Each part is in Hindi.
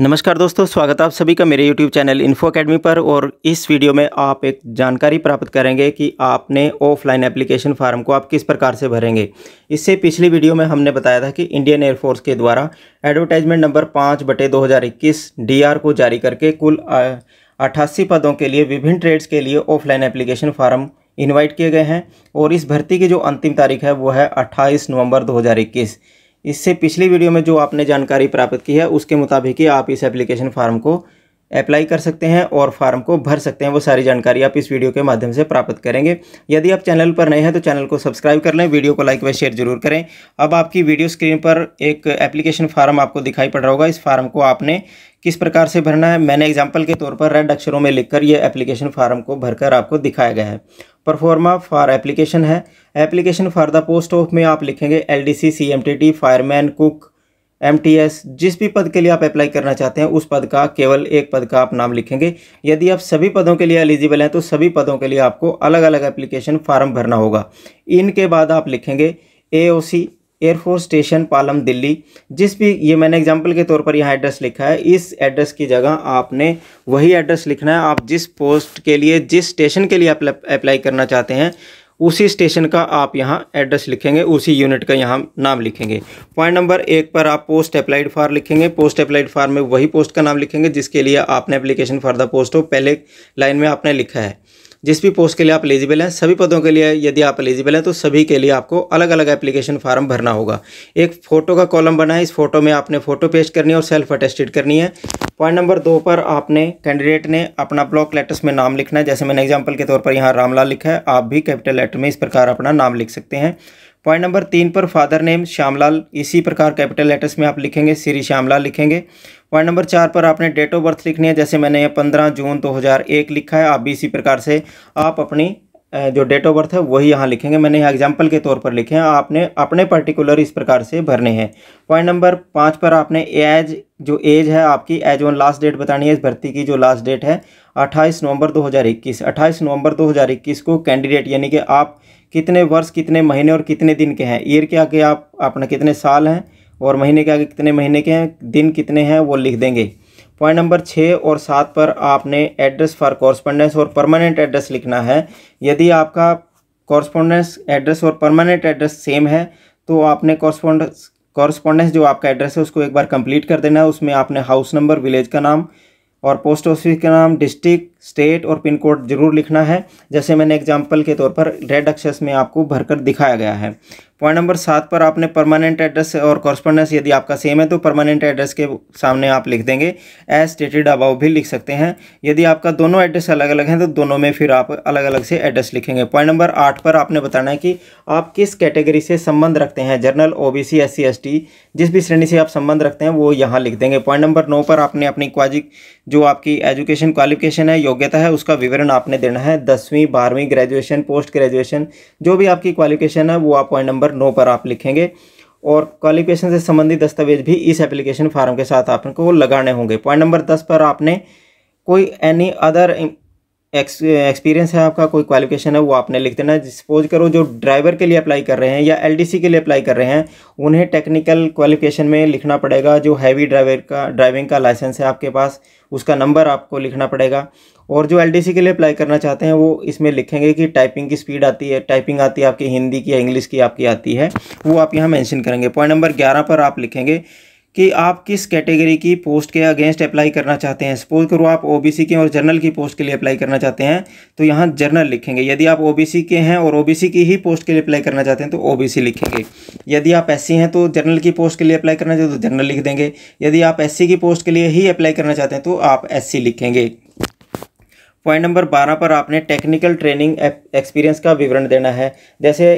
नमस्कार दोस्तों स्वागत आप सभी का मेरे YouTube चैनल इन्फो अकेडमी पर और इस वीडियो में आप एक जानकारी प्राप्त करेंगे कि आपने ऑफलाइन एप्लीकेशन फार्म को आप किस प्रकार से भरेंगे इससे पिछली वीडियो में हमने बताया था कि इंडियन एयरफोर्स के द्वारा एडवर्टाइजमेंट नंबर पाँच बटे दो हज़ार को जारी करके कुल अट्ठासी पदों के लिए विभिन्न ट्रेड्स के लिए ऑफलाइन एप्लीकेशन फार्म इन्वाइट किए गए हैं और इस भर्ती की जो अंतिम तारीख है वो है अट्ठाईस नवम्बर दो इससे पिछली वीडियो में जो आपने जानकारी प्राप्त की है उसके मुताबिक ही आप इस एप्लीकेशन फार्म को अप्लाई कर सकते हैं और फार्म को भर सकते हैं वो सारी जानकारी आप इस वीडियो के माध्यम से प्राप्त करेंगे यदि आप चैनल पर नए हैं तो चैनल को सब्सक्राइब कर लें वीडियो को लाइक व शेयर जरूर करें अब आपकी वीडियो स्क्रीन पर एक एप्लीकेशन फार्म आपको दिखाई पड़ रहा होगा इस फार्म को आपने किस प्रकार से भरना है मैंने एग्जाम्पल के तौर पर रेड अक्षरों में लिखकर ये एप्लीकेशन फार्म को भरकर आपको दिखाया गया है परफॉर्मा फॉर एप्लीकेशन है application for the post of में आप लिखेंगे L D C C M T T fireman cook M जिस भी पद के लिए आप अप्लाई करना चाहते हैं उस पद का केवल एक पद का आप नाम लिखेंगे यदि आप सभी पदों के लिए एलिजिबल हैं तो सभी पदों के लिए आपको अलग अलग एप्लीकेशन फार्म भरना होगा इनके बाद आप लिखेंगे A O C air force station Palam Delhi जिस भी ये मैंने एग्जांपल के तौर पर यहाँ एड्रेस लिखा है इस एड्रेस की जगह आपने वही एड्रेस लिखना है आप जिस पोस्ट के लिए जिस स्टेशन के लिए अप्लाई करना चाहते हैं उसी स्टेशन का आप यहाँ एड्रेस लिखेंगे उसी यूनिट का यहाँ नाम लिखेंगे पॉइंट नंबर एक पर आप पोस्ट अप्लाइड फार लिखेंगे पोस्ट अप्लाइड फार में वही पोस्ट का नाम लिखेंगे जिसके लिए आपने एप्लीकेशन फॉर द पोस्ट हो पहले लाइन में आपने लिखा है जिस भी पोस्ट के लिए आप एलिजिबल हैं सभी पदों के लिए यदि आप एलिजिबल हैं तो सभी के लिए आपको अलग अलग एप्लीकेशन फार्म भरना होगा एक फ़ोटो का कॉलम बना है इस फोटो में आपने फ़ोटो पेस्ट करनी है और सेल्फ अटेस्टेड करनी है पॉइंट नंबर दो पर आपने कैंडिडेट ने अपना ब्लॉक लेटर्स में नाम लिखना है जैसे मैंने एग्जाम्पल के तौर पर यहाँ रामलाल लिखा है आप भी कैपिटल लेटर में इस प्रकार अपना नाम लिख सकते हैं पॉइंट नंबर तीन पर फादर नेम श्यामलाल इसी प्रकार कैपिटल लेटर्स में आप लिखेंगे श्री श्यामलाल लिखेंगे पॉइंट नंबर चार पर आपने डेट ऑफ बर्थ लिखनी है जैसे मैंने यहाँ पंद्रह जून 2001 लिखा है आप भी इसी प्रकार से आप अपनी जो डेट ऑफ बर्थ है वही यहाँ लिखेंगे मैंने यहाँ एग्जाम्पल के तौर पर लिखे हैं आपने अपने पर्टिकुलर इस प्रकार से भरने हैं पॉइंट नंबर पाँच पर आपने एज जो एज है आपकी एज वन लास्ट डेट बतानी है इस भर्ती की जो लास्ट डेट है 28 नवंबर 2021 28 नवंबर 2021 को कैंडिडेट यानी कि आप कितने वर्ष कितने महीने और कितने दिन के हैं ईयर के आगे आप अपने कितने साल हैं और महीने के आगे कितने महीने के हैं दिन कितने हैं वो लिख देंगे पॉइंट नंबर छः और सात पर आपने एड्रेस फॉर कॉरस्पोंडेंस और परमानेंट एड्रेस लिखना है यदि आपका कॉरस्पोंडेंस एड्रेस और परमानेंट एड्रेस सेम है तो आपने कॉरस्पोंडेंस कॉरस्पोंडेंस जो आपका एड्रेस है उसको एक बार कंप्लीट कर देना है उसमें आपने हाउस नंबर विलेज का नाम और पोस्ट ऑफिस का नाम डिस्ट्रिक्ट स्टेट और पिन कोड जरूर लिखना है जैसे मैंने एग्जाम्पल के तौर पर रेड अक्षर में आपको भरकर दिखाया गया है पॉइंट नंबर सात पर आपने परमानेंट एड्रेस और कॉरस्पोंडेंस यदि आपका सेम है तो परमानेंट एड्रेस के सामने आप लिख देंगे एज स्टेटेड अबाव भी लिख सकते हैं यदि आपका दोनों एड्रेस अलग अलग हैं तो दोनों में फिर आप अलग अलग से एड्रेस लिखेंगे पॉइंट नंबर आठ पर आपने बताना है कि आप किस कैटेगरी से संबंध रखते हैं general O B C S C S T जिस भी श्रेणी से आप संबंध रखते हैं वो यहाँ लिख देंगे पॉइंट नंबर नौ पर आपने अपनी क्वाजिक जो आपकी एजुकेशन क्वालिफिकेशन है योग्यता है उसका विवरण आपने देना है दसवीं बारहवीं ग्रेजुएशन पोस्ट ग्रेजुएशन जो भी आपकी क्वालिफिकेशन है वो आप पॉइंट नंबर नौ पर आप लिखेंगे और क्वालिफिकेशन से संबंधित दस्तावेज भी इस एप्लीकेशन फार्म के साथ आपको लगाने होंगे पॉइंट नंबर दस पर आपने कोई एनी अदर एक्सपीरियंस है आपका कोई क्वालिफिकेशन है वो आपने लिख देना है सपोज करो जो ड्राइवर के लिए अप्लाई कर रहे हैं या एलडीसी के लिए अप्लाई कर रहे हैं उन्हें टेक्निकल क्वालिफिकेशन में लिखना पड़ेगा जो हैवी ड्राइवर का ड्राइविंग का लाइसेंस है आपके पास उसका नंबर आपको लिखना पड़ेगा और जो एल के लिए अप्लाई करना चाहते हैं वो इसमें लिखेंगे कि टाइपिंग की स्पीड आती है टाइपिंग आती है आपकी हिंदी की या इंग्लिश की आपकी आती है वो आप यहाँ मैंशन करेंगे पॉइंट नंबर ग्यारह पर आप लिखेंगे कि आप किस कैटेगरी की पोस्ट के अगेंस्ट अप्लाई करना चाहते हैं सपोज करो आप ओबीसी के और जनरल की पोस्ट के लिए अप्लाई करना चाहते हैं तो यहाँ जनरल लिखेंगे यदि आप ओबीसी के हैं और ओबीसी की ही पोस्ट के लिए अप्लाई करना चाहते हैं तो ओबीसी लिखेंगे यदि आप एससी हैं तो जनरल की पोस्ट के लिए अप्लाई करना चाहते हैं तो जनरल लिख देंगे यदि आप एस की पोस्ट के लिए ही अप्लाई करना चाहते हैं तो आप एस लिखेंगे पॉइंट नंबर बारह पर आपने टेक्निकल ट्रेनिंग एक्सपीरियंस का विवरण देना है जैसे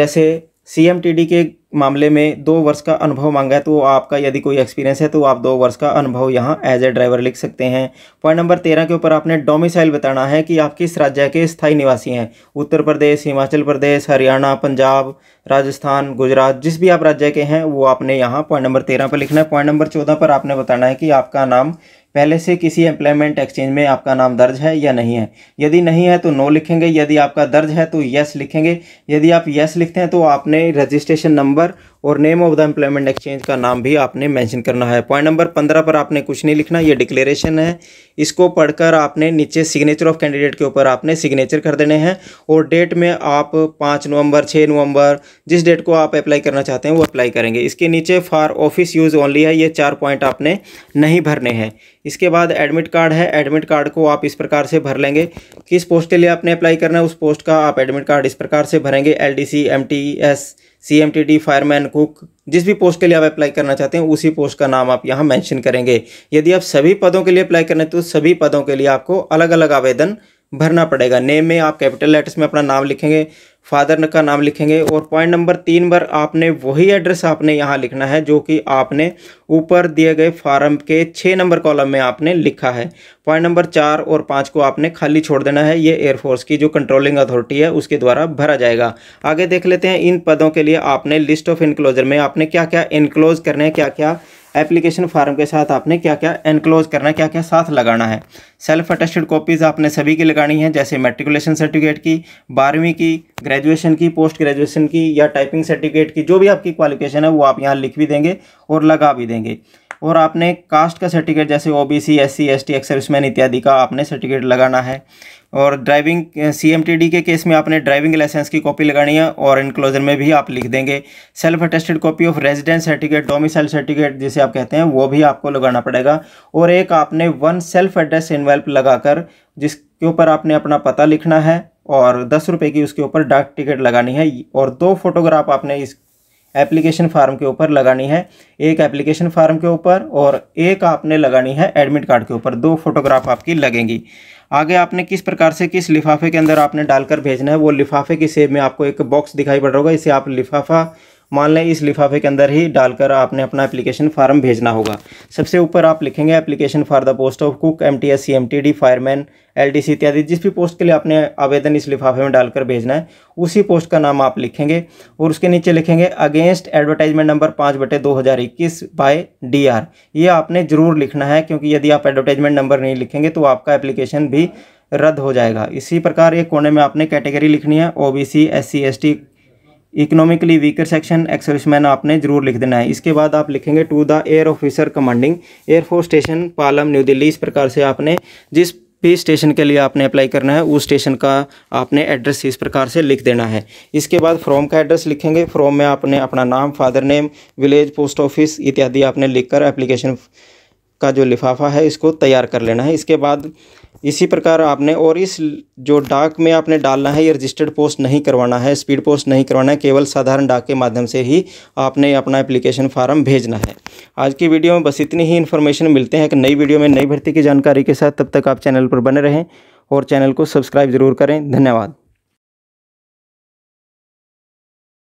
जैसे सी के मामले में दो वर्ष का अनुभव मांगा है तो आपका यदि कोई एक्सपीरियंस है तो आप दो वर्ष का अनुभव यहाँ एज ए ड्राइवर लिख सकते हैं पॉइंट नंबर तेरह के ऊपर आपने डोमिसाइल बताना है कि आप किस राज्य के स्थायी निवासी हैं उत्तर प्रदेश हिमाचल प्रदेश हरियाणा पंजाब राजस्थान गुजरात जिस भी आप राज्य के हैं वो आपने यहाँ पॉइंट नंबर तेरह पर लिखना है पॉइंट नंबर चौदह पर आपने बताना है कि आपका नाम पहले से किसी एम्प्लॉयमेंट एक्सचेंज में आपका नाम दर्ज है या नहीं है यदि नहीं है तो नो लिखेंगे यदि आपका दर्ज है तो यस लिखेंगे यदि आप यस लिखते हैं तो आपने रजिस्ट्रेशन नंबर और name of the employment exchange का नाम भी आपने मेंशन करना है पॉइंट नंबर पंद्रह पर आपने कुछ नहीं लिखना ये डिक्लेरेशन है इसको पढ़कर आपने नीचे सिग्नेचर ऑफ कैंडिडेट के ऊपर आपने सिग्नेचर कर देने हैं और डेट में आप पाँच नवंबर छः नवंबर जिस डेट को आप अप्लाई करना चाहते हैं वो अप्लाई करेंगे इसके नीचे फॉर ऑफिस यूज़ ओनली है ये चार पॉइंट आपने नहीं भरने हैं इसके बाद एडमिट कार्ड है एडमिट कार्ड को आप इस प्रकार से भर लेंगे किस पोस्ट के लिए आपने अप्लाई करना है उस पोस्ट का आप एडमिट कार्ड इस प्रकार से भरेंगे L D C M T S C M T D fireman cook जिस भी पोस्ट के लिए आप अप्लाई करना चाहते हैं उसी पोस्ट का नाम आप यहाँ मेंशन करेंगे यदि आप सभी पदों के लिए अप्लाई करना तो सभी पदों के लिए आपको अलग अलग आवेदन भरना पड़ेगा नेम में आप कैपिटल लेटर्स में अपना नाम लिखेंगे फादर का नाम लिखेंगे और पॉइंट नंबर तीन पर आपने वही एड्रेस आपने यहाँ लिखना है जो कि आपने ऊपर दिए गए फार्म के छः नंबर कॉलम में आपने लिखा है पॉइंट नंबर चार और पाँच को आपने खाली छोड़ देना है ये एयरफोर्स की जो कंट्रोलिंग अथॉरिटी है उसके द्वारा भरा जाएगा आगे देख लेते हैं इन पदों के लिए आपने लिस्ट ऑफ इनक्लोजर में आपने क्या क्या इनक्लोज करने हैं क्या क्या एप्लीकेशन फार्म के साथ आपने क्या क्या एनक्लोज करना है क्या क्या साथ लगाना है सेल्फ अटेस्टेड कॉपीज़ आपने सभी की लगानी है जैसे मेट्रिकुलेशन सर्टिफिकेट की बारहवीं की ग्रेजुएशन की पोस्ट ग्रेजुएशन की या टाइपिंग सर्टिफिकेट की जो भी आपकी क्वालिफिकेशन है वो आप यहाँ लिख भी देंगे और लगा भी देंगे और आपने कास्ट का सर्टिफिकेट जैसे O B C S C S T ex इत्यादि का आपने सर्टिफिकेट लगाना है और ड्राइविंग सीएमटीडी के केस में आपने ड्राइविंग लाइसेंस की कॉपी लगानी है और इनक्लोजर में भी आप लिख देंगे self attested copy of residence certificate domicile certificate जिसे आप कहते हैं वो भी आपको लगाना पड़ेगा और एक आपने वन सेल्फ एड्रेस इन्वेल्प लगाकर जिसके ऊपर आपने अपना पता लिखना है और दस रुपये की उसके ऊपर डाक टिकट लगानी है और दो फोटोग्राफ आपने इस एप्लीकेशन फार्म के ऊपर लगानी है एक एप्लीकेशन फार्म के ऊपर और एक आपने लगानी है एडमिट कार्ड के ऊपर दो फोटोग्राफ आपकी लगेंगी आगे आपने किस प्रकार से किस लिफाफे के अंदर आपने डालकर भेजना है वो लिफाफे की सेब में आपको एक बॉक्स दिखाई पड़ रहा होगा इसे आप लिफाफा मान लें इस लिफाफे के अंदर ही डालकर आपने अपना एप्लीकेशन फार्म भेजना होगा सबसे ऊपर आप लिखेंगे application for the post of cook M T S C M T D fireman L D C इत्यादि जिस भी पोस्ट के लिए आपने आवेदन इस लिफाफे में डालकर भेजना है उसी पोस्ट का नाम आप लिखेंगे और उसके नीचे लिखेंगे अगेंस्ट एडवर्टाइजमेंट नंबर पाँच बटे दो हज़ार इक्कीस बाय डी आर ये आपने ज़रूर लिखना है क्योंकि यदि आप एडवर्टाइजमेंट नंबर नहीं लिखेंगे तो आपका एप्लीकेशन भी रद्द हो जाएगा इसी प्रकार एक कोने में आपने कैटेगरी लिखनी है O B C S C S T economically weaker section ex serviceman आपने जरूर लिख देना है इसके बाद आप लिखेंगे to the air officer commanding air force station Palam new Delhi इस प्रकार से आपने जिस भी स्टेशन के लिए आपने अप्लाई करना है उस स्टेशन का आपने एड्रेस इस प्रकार से लिख देना है इसके बाद फ्रॉम का एड्रेस लिखेंगे फ्रॉम में आपने अपना नाम father name village post office इत्यादि आपने लिखकर एप्लीकेशन का जो लिफाफा है इसको तैयार कर लेना है इसके बाद इसी प्रकार आपने और इस जो डाक में आपने डालना है ये रजिस्टर्ड पोस्ट नहीं करवाना है स्पीड पोस्ट नहीं करवाना है केवल साधारण डाक के माध्यम से ही आपने अपना एप्लीकेशन फार्म भेजना है आज की वीडियो में बस इतनी ही इन्फॉर्मेशन मिलते हैं कि नई वीडियो में नई भर्ती की जानकारी के साथ तब तक आप चैनल पर बने रहें और चैनल को सब्सक्राइब ज़रूर करें धन्यवाद